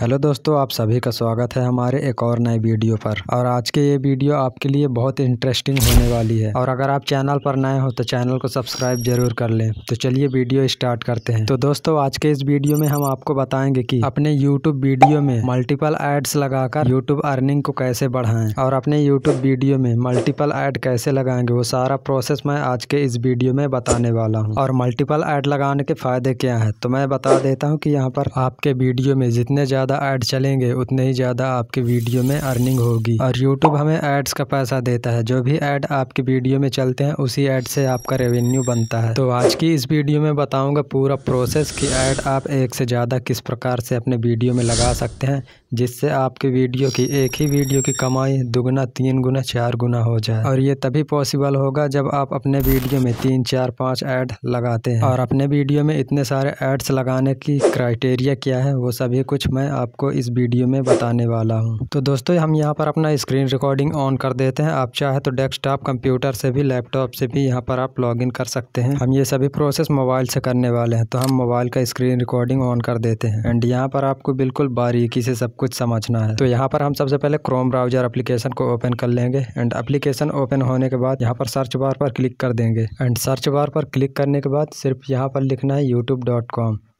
hello दोस्तों आप सभी का स्वागत है हमारे एक और नए वीडियो पर और आज के ये वीडियो आपके लिए बहुत इंटरेस्टिंग होने वाली है और अगर आप चैनल पर नए हो तो चैनल को सब्सक्राइब जरूर कर लें तो चलिए वीडियो स्टार्ट करते हैं तो दोस्तों आज के इस वीडियो में हम आपको बताएंगे कि अपने यूट्यूब वीडियो में मल्टीपल एड्स लगाकर यूट्यूब अर्निंग को कैसे बढ़ाएं और अपने यूट्यूब वीडियो में मल्टीपल एड कैसे लगाएंगे वो सारा प्रोसेस मैं आज के इस वीडियो में बताने वाला हूँ और मल्टीपल एड लगाने के फायदे क्या है तो मैं बता देता हूँ की यहाँ पर आपके वीडियो में जितने ज़्यादा ज़्यादा ऐड चलेंगे उतने ही ज़्यादा आपके वीडियो में अर्निंग होगी और यूट्यूब हमें एड्स का पैसा देता है जो भी ऐड आपके वीडियो में चलते हैं उसी ऐड से आपका रेवेन्यू बनता है तो आज की इस वीडियो में बताऊँगा पूरा प्रोसेस कि ऐड आप एक से ज़्यादा किस प्रकार से अपने वीडियो में लगा सकते हैं जिससे आपकी वीडियो की एक ही वीडियो की कमाई दुगना तीन गुना चार गुना हो जाए और ये तभी पॉसिबल होगा जब आप अपने वीडियो में तीन चार पाँच ऐड लगाते हैं और अपने वीडियो में इतने सारे ऐड्स लगाने की क्राइटेरिया क्या है वो सभी कुछ मैं आपको इस वीडियो में बताने वाला हूँ तो दोस्तों हम यहाँ पर अपना स्क्रीन रिकॉर्डिंग ऑन कर देते हैं आप चाहे तो डेस्कटॉप कंप्यूटर से भी लैपटॉप से भी यहाँ पर आप लॉग कर सकते हैं हम ये सभी प्रोसेस मोबाइल से करने वाले हैं तो हम मोबाइल का स्क्रीन रिकॉर्डिंग ऑन कर देते हैं एंड यहाँ पर आपको बिल्कुल बारीकी से सब कुछ कुछ समझना है तो यहाँ पर हम सबसे पहले क्रोम ब्राउजर अप्लीकेशन को ओपन कर लेंगे एंड अप्लीकेशन ओपन होने के बाद यहाँ पर सर्च बार पर क्लिक कर देंगे एंड सर्च बार पर क्लिक करने के बाद सिर्फ यहाँ पर लिखना है यूट्यूब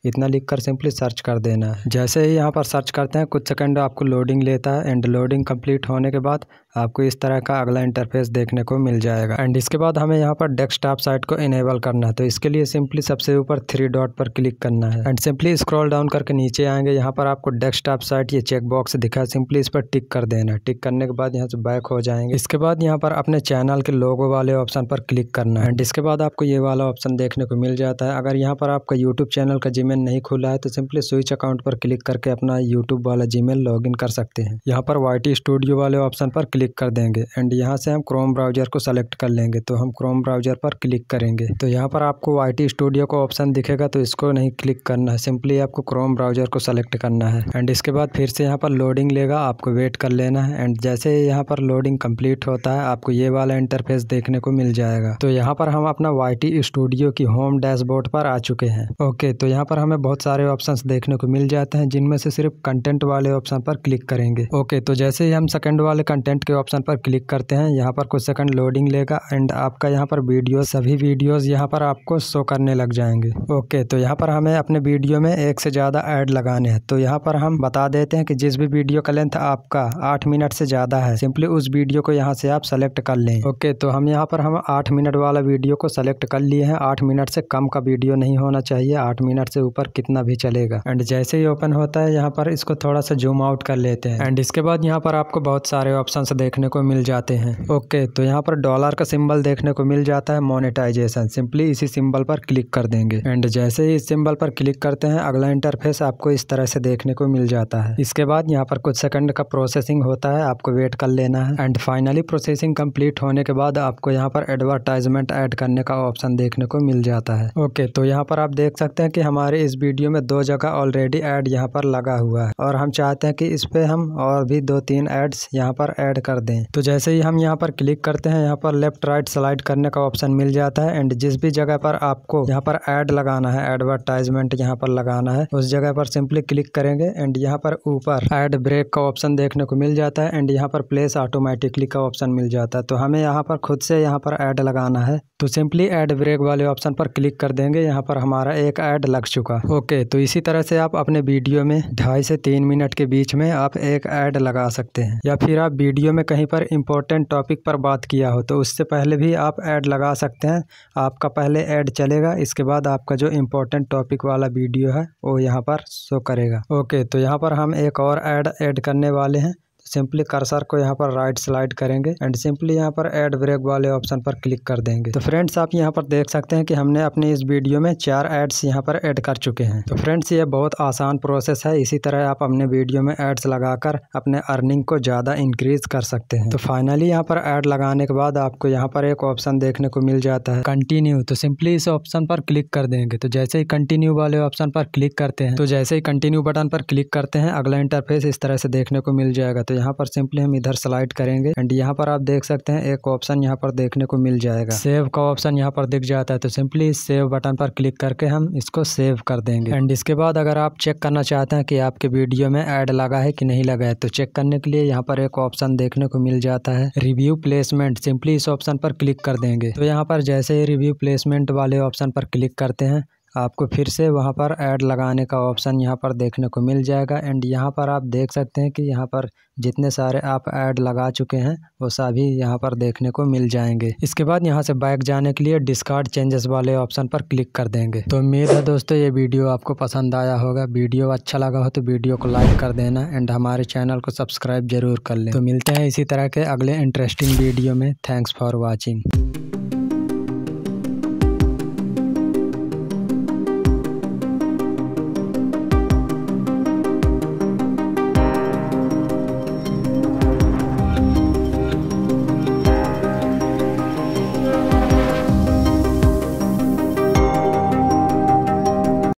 इतना लिख कर सिंपली सर्च कर देना है जैसे ही यहाँ पर सर्च करते हैं कुछ सेकंड आपको लोडिंग लेता है एंड लोडिंग कंप्लीट होने के बाद आपको इस तरह का अगला इंटरफेस देखने को मिल जाएगा एंड इसके बाद हमें यहाँ पर डेस्कटॉप साइट को इनेबल करना है तो इसके लिए सिंपली सबसे ऊपर थ्री डॉट पर क्लिक करना है एंड सिंपली स्क्रॉल डाउन करके नीचे आएंगे यहाँ पर आपको डेस्कटॉप साइट ये चेक बॉक्स दिखा है सिंपली इस पर टिक कर देना है टिक करने के बाद यहाँ से बैक हो जाएंगे इसके बाद यहाँ पर अपने चैनल के लोगो वाले ऑप्शन पर क्लिक करना है एंड इसके बाद आपको ये वाला ऑप्शन देखने को मिल जाता है अगर यहाँ पर आपका यूट्यूब चैनल का जिम्मे जीमेल नहीं खुला है तो सिंपली स्विच अकाउंट पर क्लिक करके अपना यूट्यूब वाला जीमेल मेल कर सकते हैं यहाँ पर वाई स्टूडियो वाले ऑप्शन पर क्लिक कर देंगे एंड यहाँ से हम क्रोम ब्राउजर को सेलेक्ट कर लेंगे तो हम क्रोम ब्राउजर पर क्लिक करेंगे तो यहाँ पर आपको वाई स्टूडियो का ऑप्शन दिखेगा तो इसको नहीं क्लिक करना है सिंपली आपको क्रोम ब्राउजर को सेलेक्ट करना है एंड इसके बाद फिर से यहाँ पर लोडिंग लेगा आपको वेट कर लेना है एंड जैसे यहाँ पर लोडिंग कंप्लीट होता है आपको ये वाला इंटरफेस देखने को मिल जाएगा तो यहाँ पर हम अपना वाई स्टूडियो की होम डैशबोर्ड पर आ चुके हैं ओके तो यहाँ पर हम हमें बहुत सारे ऑप्शंस देखने को मिल जाते हैं जिनमें से सिर्फ कंटेंट वाले ऑप्शन पर क्लिक करेंगे ओके तो जैसे ही हम सेकंड वाले कंटेंट के ऑप्शन पर क्लिक करते हैं यहाँ पर कुछ सेकंड लोडिंग लेगा एंड आपका यहाँ पर वीडियो सभी वीडियोज़ यहाँ पर आपको शो करने लग जाएंगे ओके तो यहाँ पर हमें अपने वीडियो में एक से ज़्यादा एड लगाने हैं तो यहाँ पर हम बता देते हैं कि जिस भी वीडियो का लेंथ आपका आठ मिनट से ज़्यादा है सिंपली उस वीडियो को यहाँ से आप सेलेक्ट कर लें ओके तो हम यहाँ पर हम आठ मिनट वाला वीडियो को सेलेक्ट कर लिए हैं आठ मिनट से कम का वीडियो नहीं होना चाहिए आठ मिनट से ऊपर कितना भी चलेगा एंड जैसे ही ओपन होता है यहाँ पर इसको थोड़ा सा जूम आउट कर लेते हैं एंड इसके बाद यहाँ पर आपको बहुत सारे ऑप्शन देखने को मिल जाते हैं ओके okay, तो यहाँ पर डॉलर का सिंबल देखने को मिल जाता है मोनिटाइजेशन सिंपली इसी सिंबल पर क्लिक कर देंगे एंड जैसे ही इस सिंबल पर क्लिक करते हैं अगला इंटरफेस आपको इस तरह से देखने को मिल जाता है इसके बाद यहाँ पर कुछ सेकंड का प्रोसेसिंग होता है आपको वेट कर लेना है एंड फाइनली प्रोसेसिंग कम्प्लीट होने के बाद आपको यहाँ पर एडवर्टाइजमेंट एड करने का ऑप्शन देखने को मिल जाता है ओके okay, तो यहाँ पर आप देख सकते हैं कि हमारे हमारे इस वीडियो में दो जगह ऑलरेडी ऐड यहाँ पर लगा हुआ है और हम चाहते हैं कि इस पर हम और भी दो तीन एड्स यहाँ पर ऐड कर दें तो जैसे ही हम यहाँ पर क्लिक करते हैं यहाँ पर लेफ्ट राइट स्लाइड करने का ऑप्शन मिल जाता है एंड जिस भी जगह पर आपको यहाँ पर एड लगाना है एडवर्टाइजमेंट यहाँ पर लगाना है उस जगह पर सिंपली क्लिक करेंगे एंड यहाँ पर ऊपर एड ब्रेक का ऑप्शन देखने को मिल जाता है एंड यहाँ पर प्लेस ऑटोमेटिकली का ऑप्शन मिल जाता है तो हमें यहाँ पर खुद से यहाँ पर एड लगाना है तो सिंपली एड ब्रेक वाले ऑप्शन पर क्लिक कर देंगे यहाँ पर हमारा एक एड लग चुका होगा ओके तो इसी तरह से आप अपने वीडियो में ढाई से तीन मिनट के बीच में आप एक ऐड लगा सकते हैं या फिर आप वीडियो में कहीं पर इंपॉर्टेंट टॉपिक पर बात किया हो तो उससे पहले भी आप ऐड लगा सकते हैं आपका पहले ऐड चलेगा इसके बाद आपका जो इम्पोर्टेंट टॉपिक वाला वीडियो है वो यहाँ पर शो करेगा ओके तो यहाँ पर हम एक और ऐड ऐड करने वाले हैं सिंपली कर्सर को यहाँ पर राइट स्लाइड करेंगे एंड सिंपली यहाँ पर एड ब्रेक वाले ऑप्शन पर क्लिक कर देंगे तो फ्रेंड्स आप यहाँ पर देख सकते हैं कि हमने अपने इस वीडियो में चार एड्स यहाँ पर एड कर चुके हैं तो फ्रेंड्स ये बहुत आसान प्रोसेस है इसी तरह आप अपने वीडियो में एड्स लगाकर अपने अर्निंग को ज़्यादा इंक्रीज कर सकते हैं तो फाइनली यहाँ पर एड लगाने के बाद आपको यहाँ पर एक ऑप्शन देखने को मिल जाता है कंटिन्यू तो सिंपली इस ऑप्शन पर क्लिक कर देंगे तो जैसे ही कंटिन्यू वाले ऑप्शन पर क्लिक करते हैं तो जैसे ही कंटिन्यू बटन पर क्लिक करते हैं अगला इंटरफेस इस तरह से देखने को मिल जाएगा तो यहाँ यहाँ पर सिंपली हम इधर स्लाइड करेंगे एंड यहाँ पर आप देख सकते हैं एक ऑप्शन यहाँ पर देखने को मिल जाएगा सेव का ऑप्शन यहाँ पर दिख जाता है तो सिंपली सेव बटन पर क्लिक करके हम इसको सेव कर देंगे एंड इसके बाद अगर आप चेक करना चाहते हैं कि आपके वीडियो में एड लगा है कि नहीं लगा है तो चेक करने के लिए यहाँ पर एक ऑप्शन देखने को मिल जाता है रिव्यू प्लेसमेंट सिंपली इस ऑप्शन पर क्लिक कर देंगे तो यहाँ पर जैसे ही रिव्यू प्लेसमेंट वाले ऑप्शन पर क्लिक करते हैं आपको फिर से वहाँ पर ऐड लगाने का ऑप्शन यहाँ पर देखने को मिल जाएगा एंड यहाँ पर आप देख सकते हैं कि यहाँ पर जितने सारे आप ऐड लगा चुके हैं वो सभी यहाँ पर देखने को मिल जाएंगे इसके बाद यहाँ से बाइक जाने के लिए डिस्कार्ड चेंजेस वाले ऑप्शन पर क्लिक कर देंगे तो उम्मीद है दोस्तों ये वीडियो आपको पसंद आया होगा वीडियो अच्छा लगा हो तो वीडियो को लाइक कर देना एंड हमारे चैनल को सब्सक्राइब जरूर कर लें तो मिलते हैं इसी तरह के अगले इंटरेस्टिंग वीडियो में थैंक्स फॉर वॉचिंग